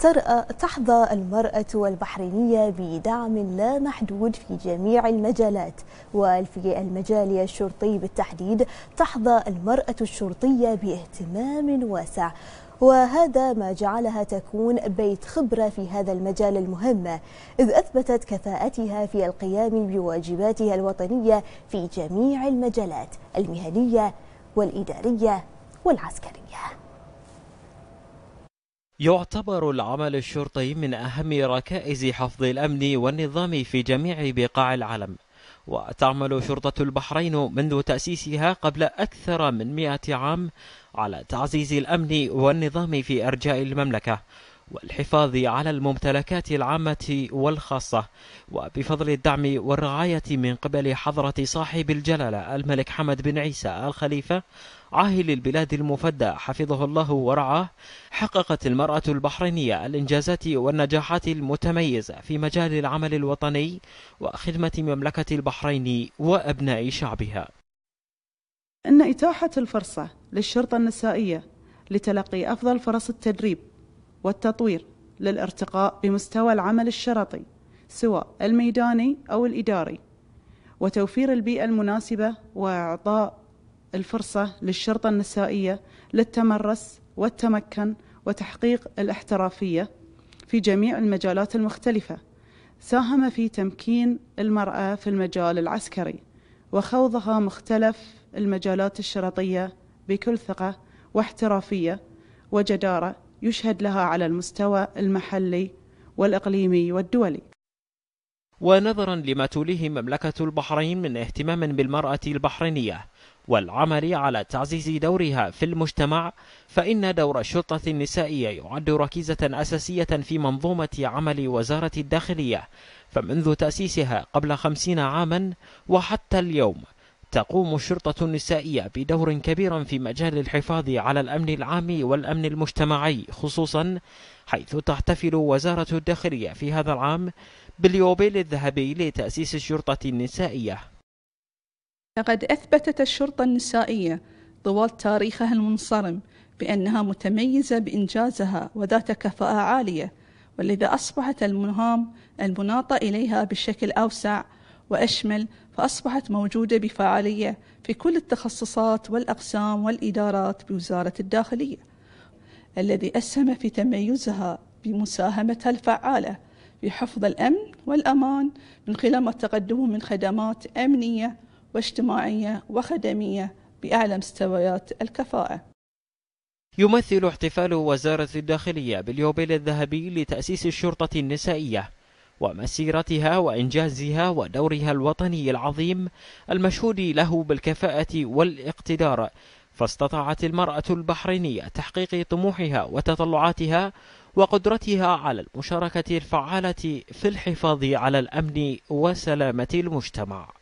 ترأى تحظى المرأة البحرينية بدعم لا محدود في جميع المجالات وفي المجال الشرطي بالتحديد تحظى المرأة الشرطية باهتمام واسع وهذا ما جعلها تكون بيت خبرة في هذا المجال المهم إذ أثبتت كفاءتها في القيام بواجباتها الوطنية في جميع المجالات المهنية والإدارية والعسكرية يعتبر العمل الشرطي من أهم ركائز حفظ الأمن والنظام في جميع بقاع العالم وتعمل شرطة البحرين منذ تأسيسها قبل أكثر من مئة عام على تعزيز الأمن والنظام في أرجاء المملكة والحفاظ على الممتلكات العامة والخاصة وبفضل الدعم والرعاية من قبل حضرة صاحب الجلالة الملك حمد بن عيسى الخليفة عاهل البلاد المفدى حفظه الله ورعاه حققت المرأة البحرينية الإنجازات والنجاحات المتميزة في مجال العمل الوطني وخدمة مملكة البحرين وأبناء شعبها إن إتاحة الفرصة للشرطة النسائية لتلقي أفضل فرص التدريب والتطوير للارتقاء بمستوى العمل الشرطي سواء الميداني أو الإداري وتوفير البيئة المناسبة وإعطاء الفرصة للشرطة النسائية للتمرس والتمكن وتحقيق الاحترافية في جميع المجالات المختلفة ساهم في تمكين المرأة في المجال العسكري وخوضها مختلف المجالات الشرطية بكل ثقة واحترافية وجدارة يشهد لها على المستوى المحلي والإقليمي والدولي ونظرا لما توليه مملكة البحرين من اهتمام بالمرأة البحرينية والعمل على تعزيز دورها في المجتمع فإن دور الشرطة النسائية يعد ركيزة أساسية في منظومة عمل وزارة الداخلية فمنذ تأسيسها قبل خمسين عاما وحتى اليوم تقوم الشرطة النسائية بدور كبير في مجال الحفاظ على الأمن العام والأمن المجتمعي خصوصا حيث تحتفل وزارة الداخلية في هذا العام باليوبيل الذهبي لتأسيس الشرطة النسائية لقد أثبتت الشرطة النسائية طوال تاريخها المنصرم بأنها متميزة بإنجازها وذات كفاءة عالية ولذا أصبحت المهام المناطة إليها بشكل أوسع وأشمل فأصبحت موجودة بفعالية في كل التخصصات والأقسام والإدارات بوزارة الداخلية الذي أسهم في تميزها بمساهمتها الفعالة في حفظ الأمن والأمان من خلال ما تقدمه من خدمات أمنية واجتماعية وخدمية بأعلى مستويات الكفاءة يمثل احتفال وزارة الداخلية باليوبيل الذهبي لتأسيس الشرطة النسائية ومسيرتها وإنجازها ودورها الوطني العظيم المشهود له بالكفاءة والاقتدار فاستطاعت المرأة البحرينية تحقيق طموحها وتطلعاتها وقدرتها على المشاركة الفعالة في الحفاظ على الأمن وسلامة المجتمع